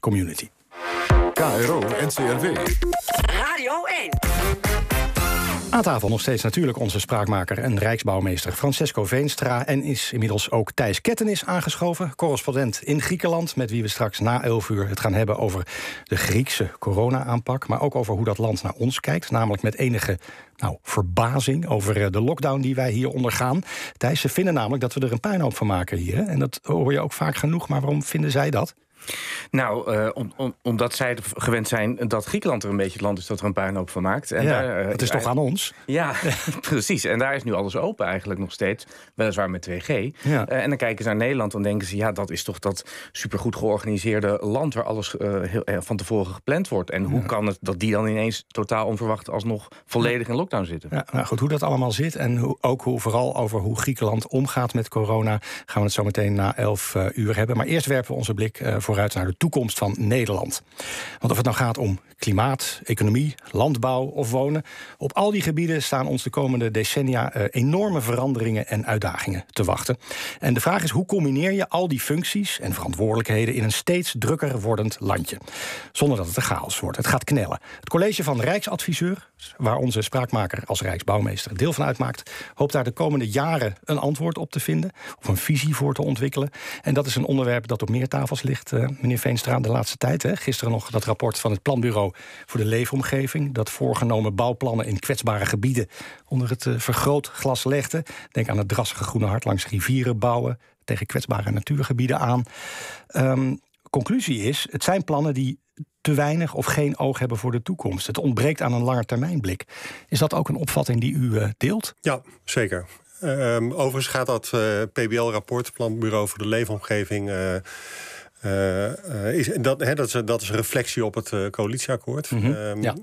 Community. KRO NCRW. Radio 1. Aan tafel nog steeds natuurlijk onze spraakmaker en rijksbouwmeester Francesco Veenstra. En is inmiddels ook Thijs Kettenis aangeschoven, correspondent in Griekenland. Met wie we straks na 11 uur het gaan hebben over de Griekse corona-aanpak. Maar ook over hoe dat land naar ons kijkt. Namelijk met enige nou, verbazing over eh, de lockdown die wij hier ondergaan. Thijs, ze vinden namelijk dat we er een puinhoop van maken hier. En dat hoor je ook vaak genoeg. Maar waarom vinden zij dat? Nou, eh, omdat zij gewend zijn dat Griekenland er een beetje het land is dat er een puinhoop van maakt. En daar, eh, is toch aan ons? Ja, precies. En daar is nu alles open eigenlijk nog steeds. Weliswaar met 2G. Eh, en dan kijken ze naar Nederland en denken ze... ja, dat is toch dat supergoed georganiseerde land... waar alles heel, van tevoren gepland wordt. En hoe kan het dat die dan ineens totaal onverwacht... alsnog volledig in lockdown zitten? Ja, nou goed, hoe dat allemaal zit en hoe, ook hoe, vooral over hoe Griekenland omgaat met corona... gaan we het zo meteen na 11 uur hebben. Maar eerst werpen we onze blik voor vooruit naar de toekomst van Nederland. Want of het nou gaat om klimaat, economie, landbouw of wonen, op al die gebieden staan ons de komende decennia eh, enorme veranderingen en uitdagingen te wachten. En de vraag is hoe combineer je al die functies en verantwoordelijkheden in een steeds drukker wordend landje, zonder dat het een chaos wordt. Het gaat knellen. Het college van Rijksadviseur, waar onze spraakmaker als Rijksbouwmeester deel van uitmaakt, hoopt daar de komende jaren een antwoord op te vinden of een visie voor te ontwikkelen. En dat is een onderwerp dat op meer tafels ligt eh, eh, meneer Veenstra, de laatste tijd. Hè? Gisteren nog dat rapport van het Planbureau voor de Leefomgeving. Dat voorgenomen bouwplannen in kwetsbare gebieden onder het eh, vergrootglas legde. Denk aan het drassige groene hart langs rivieren bouwen. Tegen kwetsbare natuurgebieden aan. Ehm, conclusie is, het zijn plannen die te weinig of geen oog hebben voor de toekomst. Het ontbreekt aan een langetermijnblik. Is dat ook een opvatting die u eh, deelt? Ja, zeker. Ehm, overigens gaat dat PBL-rapport, Planbureau voor de Leefomgeving. Eh, eh, is, dat, hè, dat, is, dat is een reflectie op het eh, coalitieakkoord. Mhm, ehm,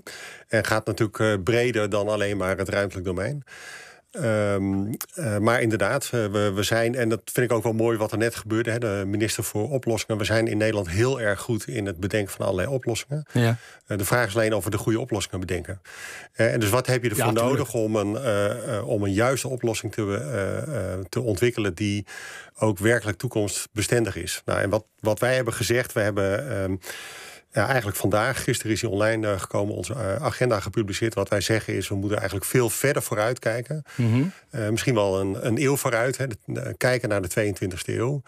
en gaat natuurlijk breder dan alleen maar het ruimtelijk domein. Ehm, eh, maar inderdaad, eh, we, we, zijn, en dat vind ik ook wel mooi wat er net gebeurde, hè, de minister voor oplossingen. We zijn in Nederland heel erg goed in het bedenken van allerlei oplossingen. Ja. Eh, de vraag is alleen of we de goede oplossingen bedenken. en dus wat heb je ervoor nodig om een, om een juiste oplossing te, te ontwikkelen die ook werkelijk toekomstbestendig is? Nou, en wat, wat wij hebben gezegd, we hebben. Ehm, ja, eigenlijk vandaag, gisteren is hij online eh, gekomen, onze eh, agenda gepubliceerd. Wat wij zeggen is, we moeten eigenlijk veel verder vooruit kijken. Mhm. Eh, misschien wel een, een eeuw vooruit, hè, kijken naar de 22e eeuw.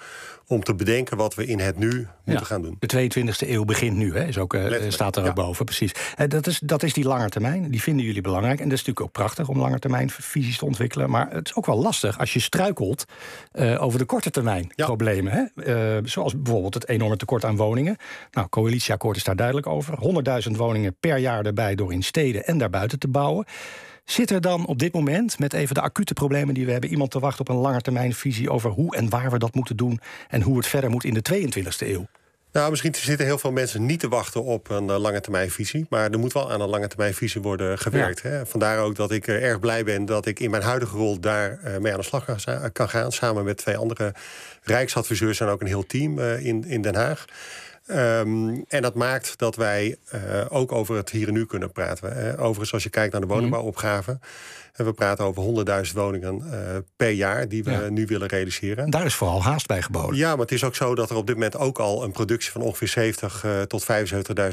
Om te bedenken wat we in het nu moeten gaan doen. De 22e eeuw begint nu, hè, is ook, staat er ook boven, precies. Uh, dat, is, dat is die lange termijn, die vinden jullie belangrijk. En dat is natuurlijk ook prachtig om lange termijn visies te ontwikkelen. Maar het is ook wel lastig als je struikelt over de korte termijn problemen. Hè? zoals bijvoorbeeld het enorme tekort aan woningen. Nou, coalitieakkoord akkoord is daar duidelijk over. 100.000 woningen per jaar erbij door in steden en daarbuiten te bouwen. Zit er dan op dit moment, met even de acute problemen die we hebben, iemand te wachten op een langetermijnvisie over hoe en waar we dat moeten doen en hoe het verder moet in de 22e eeuw? Nou, misschien zitten heel veel mensen niet te wachten op een eh, lange visie. Maar er moet wel aan een lange visie worden gewerkt. Hè? Vandaar ook dat ik eh, erg blij ben dat ik in mijn huidige rol daar eh, mee aan de slag kan gaan. Samen met twee andere Rijksadviseurs en ook een heel team in Den Haag. Ehm, en dat maakt dat wij eh, ook over het hier en nu kunnen praten. Overigens, als je kijkt naar de mhm. woningbouwopgave. Mm. En we praten over 100.000 woningen eh, per jaar die we nu willen realiseren. Daar is vooral haast bij geboden. Ja, maar het is ook zo dat er op dit moment ook al een productie van ongeveer 70 uh, eh, tot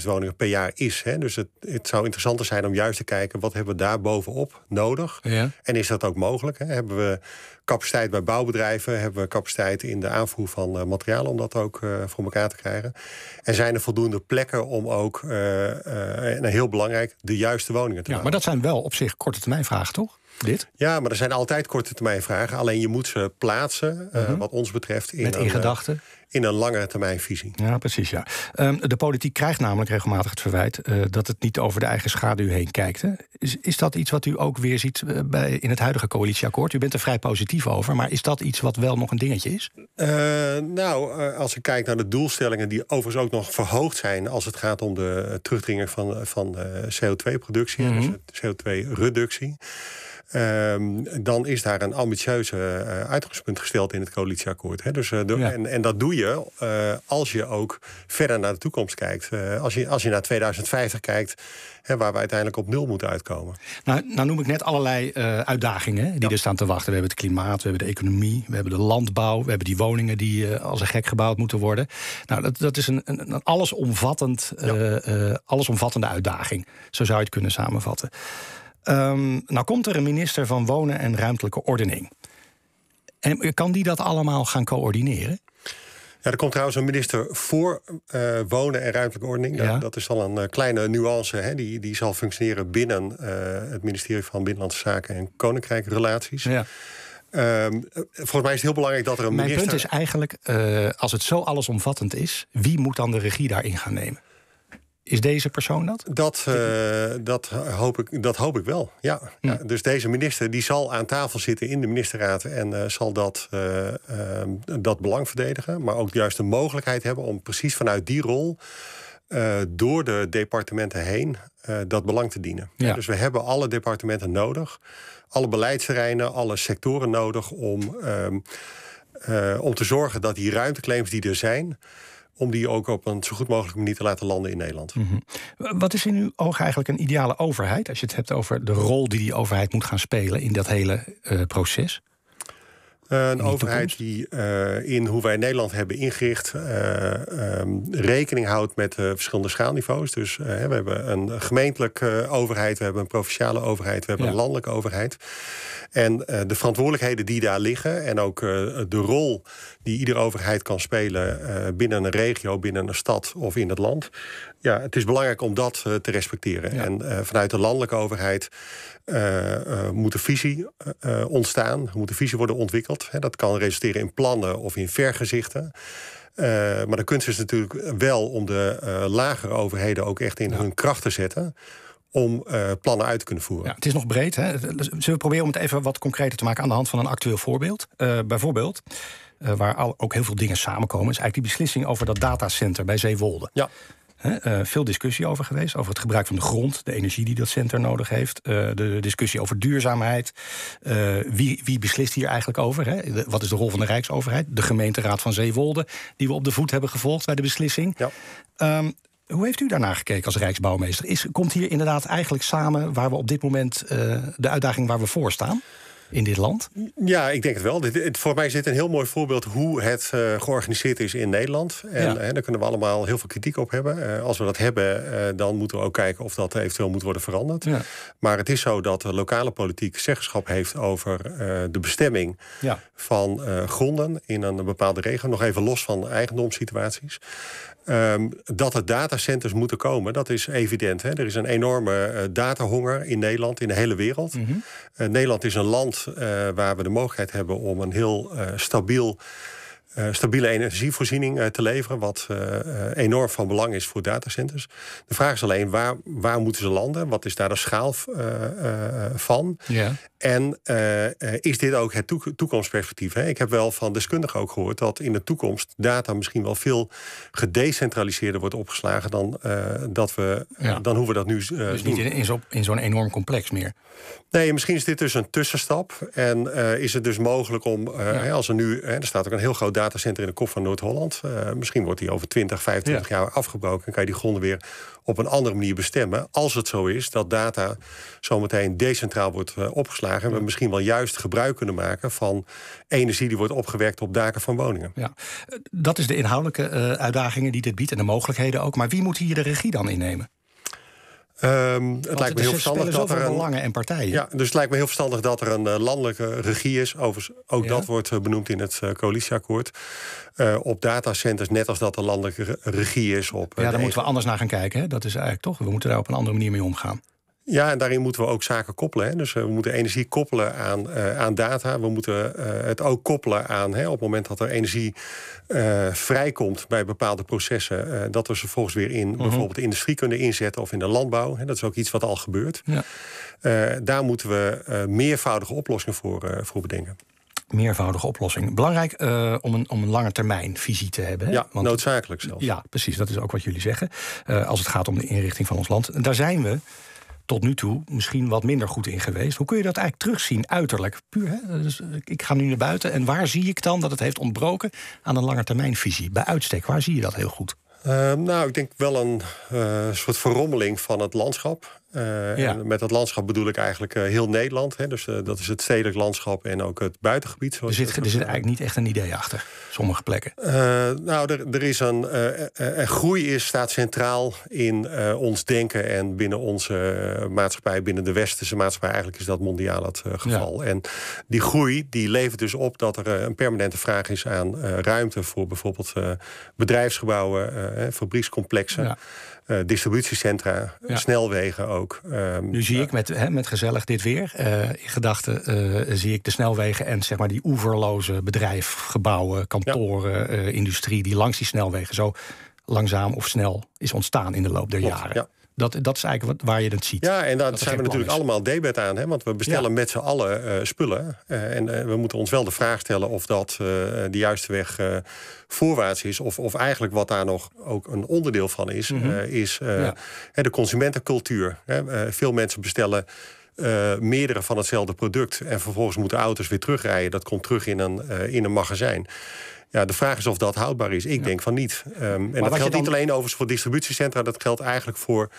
75.000 woningen per jaar is. Hè. Dus het, het, zou interessanter zijn om juist te kijken wat hebben we daar bovenop nodig. Ja. En is dat ook mogelijk? Hebben we capaciteit bij bouwbedrijven? Hebben we capaciteit in de aanvoer van uh, materialen om dat ook voor elkaar te krijgen? En zijn er voldoende plekken om ook, en heel belangrijk, de juiste woningen te ja, Maar dat zijn wel op zich korte termijn vragen, toch? Dit? Ja, maar er zijn altijd korte termijn vragen. Alleen je moet ze plaatsen, eh, mhm. wat ons betreft, in, Met in eh, In een lange termijnvisie. Ja, precies. Ja. Ehm, de politiek krijgt namelijk regelmatig het verwijt eh, dat het niet over de eigen schaduw heen kijkt. Hè? Is, is dat iets wat u ook weer ziet bij, in het huidige coalitieakkoord? U bent er vrij positief over, maar is dat iets wat wel nog een dingetje is? nou, als ik kijk naar de doelstellingen, die overigens ook nog verhoogd zijn als het gaat om de terugdringing van, van CO2-productie, -huh. Mhm. dus CO2-reductie. Ehm, dan is daar een ambitieuze eh, uitgangspunt gesteld in het coalitieakkoord. Hè? Dus, eh, en, en, dat doe je eh, als je ook verder naar de toekomst kijkt. als, je, als je naar 2050 kijkt, hè, waar we uiteindelijk op nul moeten uitkomen. Nou, nou noem ik net allerlei uitdagingen die er staan te wachten. We hebben het klimaat, we hebben de economie, we hebben de landbouw, we hebben die woningen die als een gek gebouwd moeten worden. Nou, dat, dat is een, een, een allesomvattend, allesomvattende uitdaging. Zo zou je het kunnen samenvatten. Ehm, nou komt er een minister van Wonen en Ruimtelijke Ordening. En kan die dat allemaal gaan coördineren? Ja, er komt trouwens een minister voor eh, wonen en ruimtelijke ordening. Ja. Dat, dat, is al een eh, kleine nuance. Hè? Die, die zal functioneren binnen eh, het ministerie van Binnenlandse Zaken en Koninkrijk Ja. Ehm, volgens mij is het heel belangrijk dat er een minister... Mijn punt is eigenlijk, als het zo allesomvattend is... wie moet dan de regie daarin gaan nemen? Is deze persoon dat? Dat, eh, dat, hoop, ik, dat hoop ik wel, ja. Dus deze minister die zal aan tafel zitten in de ministerraad... en eh, zal dat, eh, dat belang verdedigen. Maar ook juist de mogelijkheid hebben om precies vanuit die rol... door de departementen heen dat belang te dienen. Ja. Dus we hebben alle departementen nodig. Alle beleidsterreinen, alle sectoren nodig om, ehm, om te zorgen dat die ruimteclaims die er zijn om die ook op een zo goed mogelijke manier te laten landen in Nederland. Mhm. Wat is in uw oog eigenlijk een ideale overheid als je het hebt over de rol die die overheid moet gaan spelen in dat hele eh, proces? Eh, een overheid die eh, in hoe wij Nederland hebben ingericht eh, ehm, rekening houdt met verschillende schaalniveaus. Dus we hebben een gemeentelijke overheid, we hebben een provinciale overheid, we hebben een landelijke overheid. En de verantwoordelijkheden die daar liggen en ook de rol die iedere overheid kan spelen binnen een regio, binnen een stad of in het land. Ja, het is belangrijk om dat te respecteren. En vanuit de landelijke overheid uh, moet een visie eh, ontstaan, moet een visie worden ontwikkeld. Hè. Dat kan resulteren in plannen of in vergezichten. Uh, maar dan kunst is natuurlijk wel om de uh, lagere overheden ook echt in hun kracht te zetten. Om plannen uit te kunnen voeren. Ja, het is nog breed. Hè? Dus, dus zullen we proberen om het even wat concreter te maken aan de hand van een actueel voorbeeld? bijvoorbeeld, waar al, ook heel veel dingen samenkomen, is eigenlijk die beslissing over dat datacenter bij Zeewolde. Ja. He, uh, veel discussie over geweest. Over het gebruik van de grond, de energie die dat center nodig heeft. Eh, de discussie over duurzaamheid. Eh, wie, wie, beslist hier eigenlijk over? wat is de rol van de Rijksoverheid? De gemeenteraad van Zeewolde, die we op de voet hebben gevolgd bij de beslissing. Ja. Ehm, hoe heeft u daarnaar gekeken als Rijksbouwmeester? Is, komt hier inderdaad eigenlijk samen waar we op dit moment eh, de uitdaging waar we voor staan? in dit land? Ja, ik denk het wel. voor mij zit een heel mooi voorbeeld hoe het eh, georganiseerd is in Nederland. En, eh, daar kunnen we allemaal heel veel kritiek op hebben. Eh, als we dat hebben, dan moeten we ook kijken of dat eventueel moet worden veranderd. Maar het is zo dat de lokale politiek zeggenschap heeft over de bestemming van gronden in een bepaalde regio. Nog even los van eigendomssituaties. Ehm, dat er datacenters moeten komen, dat is evident. Hè? Er is een enorme eh, datahonger in Nederland, in de hele wereld. Mhm. Eh, Nederland is een land eh, waar we de mogelijkheid hebben om een heel stabiel eh, stabiele energievoorziening eh, te leveren, wat eh, enorm van belang is voor datacenters. De vraag is alleen waar, waar moeten ze landen? Wat is daar de schaal van? Ja. En is dit ook het toekomstperspectief? Hè? Ik heb wel van deskundigen ook gehoord dat in de toekomst data misschien wel veel gedecentraliseerder wordt opgeslagen dan, dat we, dan hoe we dat nu dus Dus niet in, zo'n enorm complex meer? Nee, misschien is dit dus een tussenstap en is het dus mogelijk om, als er nu, hè, er staat ook een heel groot data datacenter in de kop van Noord-Holland. Eh, misschien wordt die over 20, 25 jaar afgebroken. En kan je die gronden weer op een andere manier bestemmen. Als het zo is dat data zometeen decentraal wordt eh, opgeslagen. En we misschien wel juist gebruik kunnen maken van energie die wordt opgewerkt op daken van woningen. Ja, dat is de inhoudelijke eh, uitdagingen die dit biedt en de mogelijkheden ook. Maar wie moet hier de regie dan innemen? Ehm, het lijkt me heel verstandig dat er een, en partijen. Ja, dus het lijkt me heel verstandig dat er een eh, landelijke regie is. ook dat wordt eh, benoemd in het eh, coalitieakkoord. op datacenters, net als dat de landelijke regie is op. Ja, daar moeten we e anders naar gaan kijken. Hè? Dat is eigenlijk toch. We moeten daar op een andere manier mee omgaan. Ja, en daarin moeten we ook zaken koppelen. Hè. Dus eh, we moeten energie koppelen aan, eh, aan data. We moeten eh, het ook koppelen aan hè, op het moment dat er energie vrijkomt bij bepaalde processen, dat we ze vervolgens weer in mhm. bijvoorbeeld de industrie kunnen inzetten of in de landbouw. Hè. Dat is ook iets wat al gebeurt. Ja. daar moeten we meervoudige oplossingen voor, voor bedenken meervoudige oplossing. Belangrijk om, een, om een lange termijn visie te hebben. Hè? Ja, Want, noodzakelijk zelfs. Ja, precies. Dat is ook wat jullie zeggen. als het gaat om de inrichting van ons land. daar zijn we tot nu toe misschien wat minder goed in geweest. Hoe kun je dat eigenlijk terugzien, uiterlijk? Puur, hè? Dus, eh, ik ga nu naar buiten en waar zie ik dan dat het heeft ontbroken aan een langetermijnvisie? Bij uitstek, waar zie je dat heel goed? Ehm, nou, ik denk wel een eh, soort verrommeling van het landschap. Eh, met dat landschap bedoel ik eigenlijk eh, heel Nederland. Hè? Dus eh, dat is het stedelijk landschap en ook het buitengebied. Zoals er, zit, er eigenlijk niet echt een idee achter, sommige plekken. nou, er, er is een. groei is, staat centraal in ons denken en binnen onze maatschappij, binnen de westerse maatschappij. Eigenlijk is dat mondiaal het geval. En die groei die levert dus op dat er een permanente vraag is aan ruimte voor bijvoorbeeld bedrijfsgebouwen, fabriekscomplexen. Ja. Eh, distributiecentra, snelwegen ook. Ehm, nu zie eh, ik met, met gezellig dit weer, eh, in gedachten zie ik de snelwegen en zeg maar die oeverloze gebouwen, kantoren, industrie die langs die snelwegen zo langzaam of snel is ontstaan in de loop der jaren. Dat, dat is eigenlijk waar je dat ziet. Ja, en daar zijn we natuurlijk allemaal debet aan. Hè? Want we bestellen met z'n allen eh, spullen. Eh, en eh, we moeten ons wel de vraag stellen of dat de juiste weg voorwaarts is. Of, of eigenlijk wat daar nog ook een onderdeel van is, mhm. is de consumentencultuur. veel mensen bestellen. meerdere van hetzelfde product. En vervolgens moeten auto's weer terugrijden. Dat komt terug in een, uh, in een magazijn. Ja, de vraag is of dat houdbaar is. Ik denk van niet. Ehm, en dat geldt niet alleen overigens voor distributiecentra, dat geldt eigenlijk voor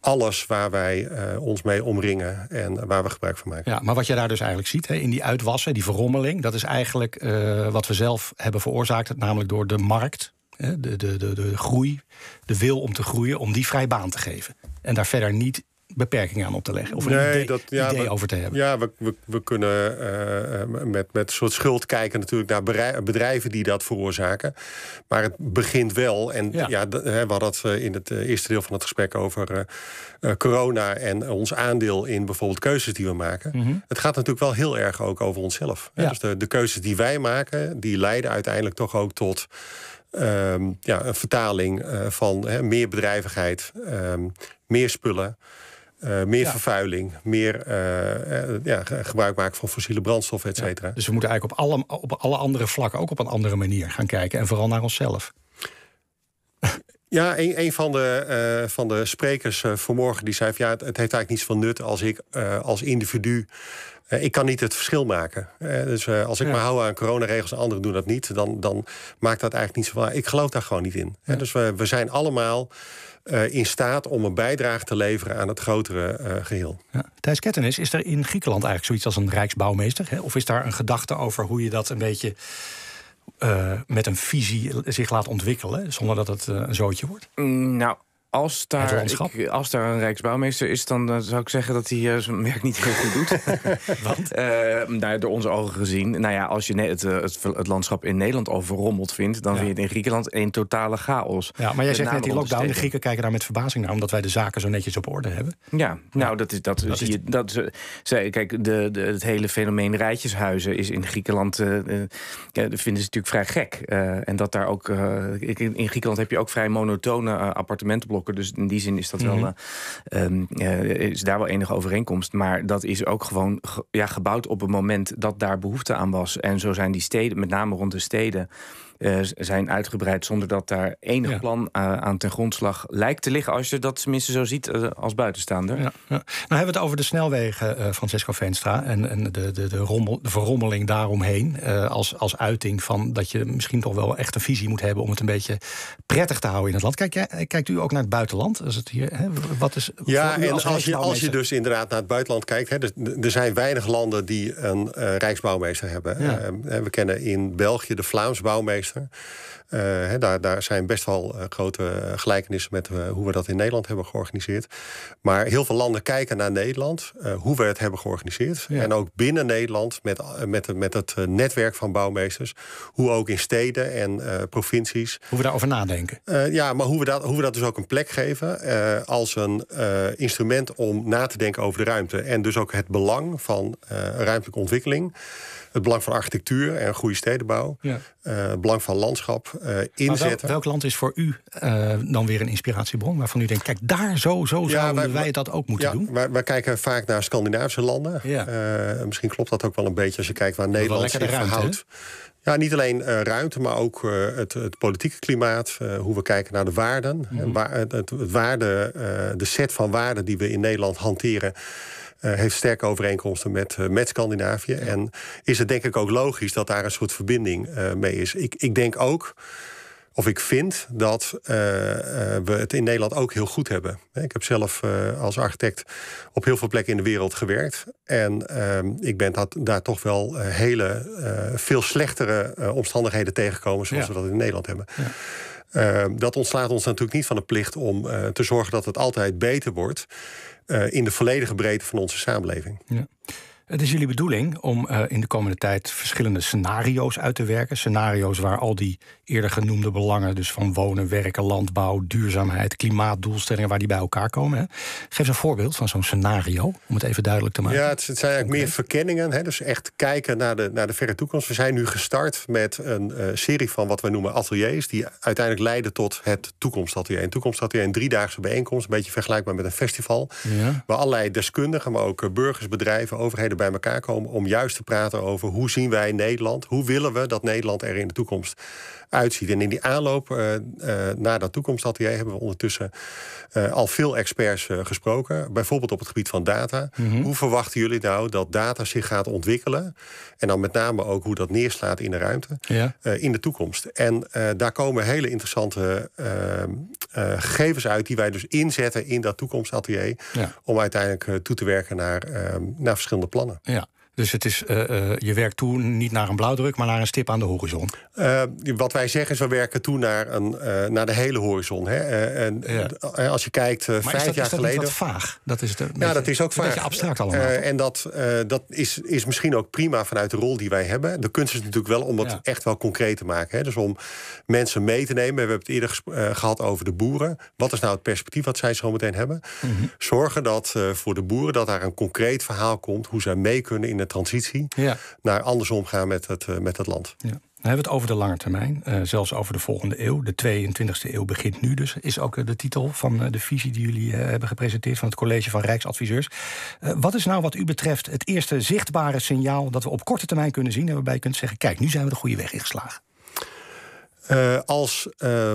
alles waar wij eh, ons mee omringen en waar we gebruik van maken. Ja, maar wat je daar dus eigenlijk ziet, hè, in die uitwassen, die verrommeling, dat is eigenlijk eh, wat we zelf hebben veroorzaakt, namelijk door de markt, hè, de, de, de, de groei, de wil om te groeien, om die vrij baan te geven. En daar verder niet beperkingen aan op te leggen. Of een nee, idee, over te hebben. Ja, we, we, kunnen eh, met, met een soort schuld kijken natuurlijk naar bedrijven die dat veroorzaken. Maar het begint wel. En ja, ja we hadden het eh, in het eh, eerste deel van het gesprek over corona en ons aandeel in bijvoorbeeld keuzes die we maken. Mhm. Het gaat natuurlijk wel heel erg ook over onszelf. Ja. Dus de, de keuzes die wij maken, die leiden uiteindelijk toch ook tot. Ehm, ja, een vertaling van meer bedrijvigheid, ehm, meer spullen. Eh, meer vervuiling, meer uh, ja, gebruik maken van fossiele brandstoffen, et cetera. dus we moeten eigenlijk op alle, op alle andere vlakken ook op een andere manier gaan kijken. En vooral naar onszelf. Ja, een, van, de, uh, van de sprekers vanmorgen die zei: ja, het, het, heeft eigenlijk niets van nut als ik als individu eh, ik kan niet het verschil maken. Eh, dus eh, als ik me hou aan coronaregels en anderen doen dat niet, dan, dan maakt dat eigenlijk niet zoveel. Ik geloof daar gewoon niet in. Dus we, zijn allemaal. in staat om een bijdrage te leveren aan het grotere geheel. Ja. Kettenis, is er in Griekenland eigenlijk zoiets als een rijksbouwmeester? Hè? Of is daar een gedachte over hoe je dat een beetje met een visie zich laat ontwikkelen, zonder dat het een zootje wordt? Mm, nou, als daar, als daar een Rijksbouwmeester is, dan eh, zou ik zeggen dat hij eh, zijn werk niet heel goed doet. Want? Eh, nou door onze ogen gezien. Nou ja, als je het, het, het landschap in Nederland verrommeld vindt, dan ja. vind je het in Griekenland een totale chaos. Ja, maar jij zegt net die lockdown. De Grieken kijken daar met verbazing naar, omdat wij de zaken zo netjes op orde hebben. Ja, nou, dat is dat. dat, zie je, dat ze, kijk, de, de, het hele fenomeen rijtjeshuizen is in Griekenland. vinden ze natuurlijk vrij gek. en dat daar ook. in Griekenland heb je ook vrij monotone appartementenblokken dus in die zin is dat wel. Mhm. Eh, ehm, eh, is daar wel enige overeenkomst. Maar dat is ook gewoon ja, gebouwd op het moment dat daar behoefte aan was. En zo zijn die steden, met name rond de steden. Eh, zijn uitgebreid zonder dat daar enig plan eh, aan ten grondslag lijkt te liggen. Als je dat tenminste zo ziet eh, als buitenstaander. Ja, Nou hebben we het over de snelwegen, Francisco Veenstra. En, en de, de, de, rommel, de verrommeling daaromheen. als, als uiting van dat je misschien toch wel echt een visie moet hebben om het een beetje prettig te houden in het land. Kijk, jij, kijkt u ook naar het buitenland? het hier, hè? Wat is, ja, en als, je, als je dus inderdaad naar het buitenland kijkt. Hè, dus er, zijn weinig landen die een rijksbouwmeester hebben. we kennen in België de Vlaams bouwmeester eh, daar, daar zijn best wel eh, grote eh, gelijkenissen met hoe we dat in Nederland hebben georganiseerd. Maar heel veel landen kijken naar Nederland, hoe we het hebben georganiseerd. En ook binnen Nederland met, met, met het netwerk van bouwmeesters. Hoe ook in steden en provincies. Hoe we daarover nadenken. ja, maar hoe we, dat, hoe we dat dus ook een plek geven als een instrument om na te denken over de ruimte. En dus ook het belang van ruimtelijke ontwikkeling het belang van architectuur en goede stedenbouw. Ja. Eh, belang van landschap, uh, inzetten. welk land is voor u eh, dan weer een inspiratiebron? Waarvan u denkt, kijk, daar zo, zo ja, zouden wij, dat ook moeten ja, doen. Wij, kijken vaak naar Scandinavische landen. Ja. misschien klopt dat ook wel een beetje als je kijkt waar Nederland zich verhoudt. Ja, niet alleen ruimte, maar ook het, het, politieke klimaat. hoe we kijken naar de waarden. Mhm. en waar, het, het, waarde, de set van waarden die we in Nederland hanteren. Eh, heeft sterke overeenkomsten met, eh, met Scandinavië. En is het denk ik ook logisch dat daar een soort verbinding eh, mee is. Ik, ik denk ook of ik vind dat we het in Nederland ook heel goed hebben. Ik heb zelf als architect op heel veel plekken in de wereld gewerkt. En ehm, ik ben dat, daar toch wel hele veel slechtere omstandigheden tegengekomen zoals we dat in Nederland hebben. Ja. Ehm, dat ontslaat ons natuurlijk niet van de plicht om te zorgen dat het altijd beter wordt. Eh, in de volledige breedte van onze samenleving. Ja. Het is jullie bedoeling om eh, in de komende tijd verschillende scenario's uit te werken. Scenario's waar al die eerder genoemde belangen, dus van wonen, werken, landbouw, duurzaamheid, klimaatdoelstellingen, waar die bij elkaar komen. Hè. Geef een voorbeeld van zo'n scenario, om het even duidelijk te maken. Ja, het, zijn eigenlijk meer verkenningen. Hè, dus echt kijken naar de, naar de verre toekomst. We zijn nu gestart met een eh, serie van wat we noemen ateliers, die uiteindelijk leiden tot het toekomstatelier. Een toekomstatelier, een driedaagse bijeenkomst, een beetje vergelijkbaar met een festival. Ja. Waar allerlei deskundigen, maar ook eh, burgers, bedrijven, overheden bij elkaar komen om juist te praten over hoe zien wij Nederland, hoe willen we dat Nederland er in de toekomst en in die aanloop uh, naar dat toekomstatelier hebben we ondertussen eh, al veel experts gesproken. Bijvoorbeeld op het gebied van data. Mhm. Hoe verwachten jullie nou dat data zich gaat ontwikkelen? En dan met name ook hoe dat neerslaat in de ruimte in de toekomst. En daar komen hele interessante gegevens uit die wij dus inzetten in dat toekomstatelier. Om uiteindelijk toe te werken naar, ehm, naar verschillende plannen. Ja. Dus het is, eh, eh, je werkt toe niet naar een blauwdruk, maar naar een stip aan de horizon. Eh, wat wij zeggen is, we werken toe naar, een, naar de hele horizon. Hè? en als je kijkt, vijf dat, jaar is dat geleden. Niet wat vaag. Dat is het, ja, dat is ook vaag. Een beetje abstract allemaal. en dat, dat is, is misschien ook prima vanuit de rol die wij hebben. De kunst is natuurlijk wel om dat echt wel concreet te maken. Hè? Dus om mensen mee te nemen. We hebben het eerder gehad over de boeren. Wat is nou het perspectief wat zij zo meteen hebben? Mhm. Zorgen dat voor de boeren dat daar een concreet verhaal komt hoe zij mee kunnen in de transitie. Naar anders omgaan met het, eh, met het land. Ja. Dan hebben we het over de lange termijn, eh, zelfs over de volgende eeuw. De 22e eeuw begint nu dus, is ook eh, de titel van de visie die jullie hebben gepresenteerd van het College van Rijksadviseurs. wat is nou wat u betreft het eerste zichtbare signaal dat we op korte termijn kunnen zien en waarbij je kunt zeggen, kijk, nu zijn we de goede weg ingeslagen? als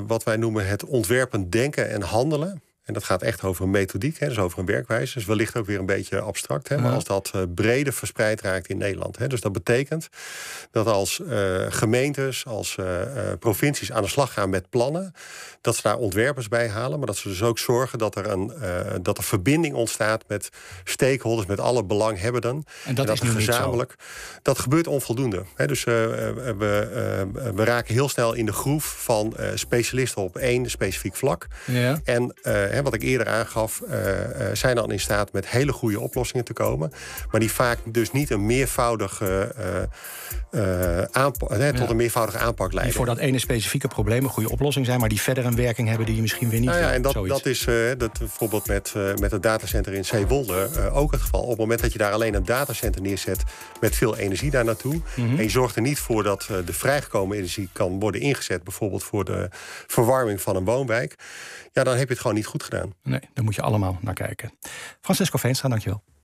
wat wij noemen het ontwerpend denken en handelen en dat gaat echt over een methodiek, hè, dus over een werkwijze. Dus wellicht ook weer een beetje abstract. Hè, maar als dat eh, breder verspreid raakt in Nederland. Hè, dus dat betekent dat als eh, gemeentes, als uh, provincies aan de slag gaan met plannen, dat ze daar ontwerpers bij halen. Maar dat ze dus ook zorgen dat er een dat er verbinding ontstaat met stakeholders, met alle belanghebbenden. En dat, en dat is gezamenlijk. Dat gebeurt onvoldoende. Hè, dus we, we raken heel snel in de groef van specialisten op één specifiek vlak. Ja. En wat ik eerder aangaf, eh, eh, zijn dan in staat met hele goede oplossingen te komen. Maar die vaak dus niet een meervoudige eh, uh, aanpak, hè, ja. tot een meervoudige aanpak leiden. Die voor dat ene specifieke probleem een goede oplossing zijn, maar die verder een werking hebben die je misschien weer niet. Nou ja, en dat, dat is dat bijvoorbeeld met, met het datacenter in Zeewolde ook het geval. Op het moment dat je daar alleen een datacenter neerzet met veel energie daar naartoe. Mhm. En je zorgt er niet voor dat de vrijgekomen energie kan worden ingezet, bijvoorbeeld voor de verwarming van een woonwijk dan heb je het gewoon niet goed gedaan. Nee, daar moet je allemaal naar kijken. Francisco Veenstra, dankjewel.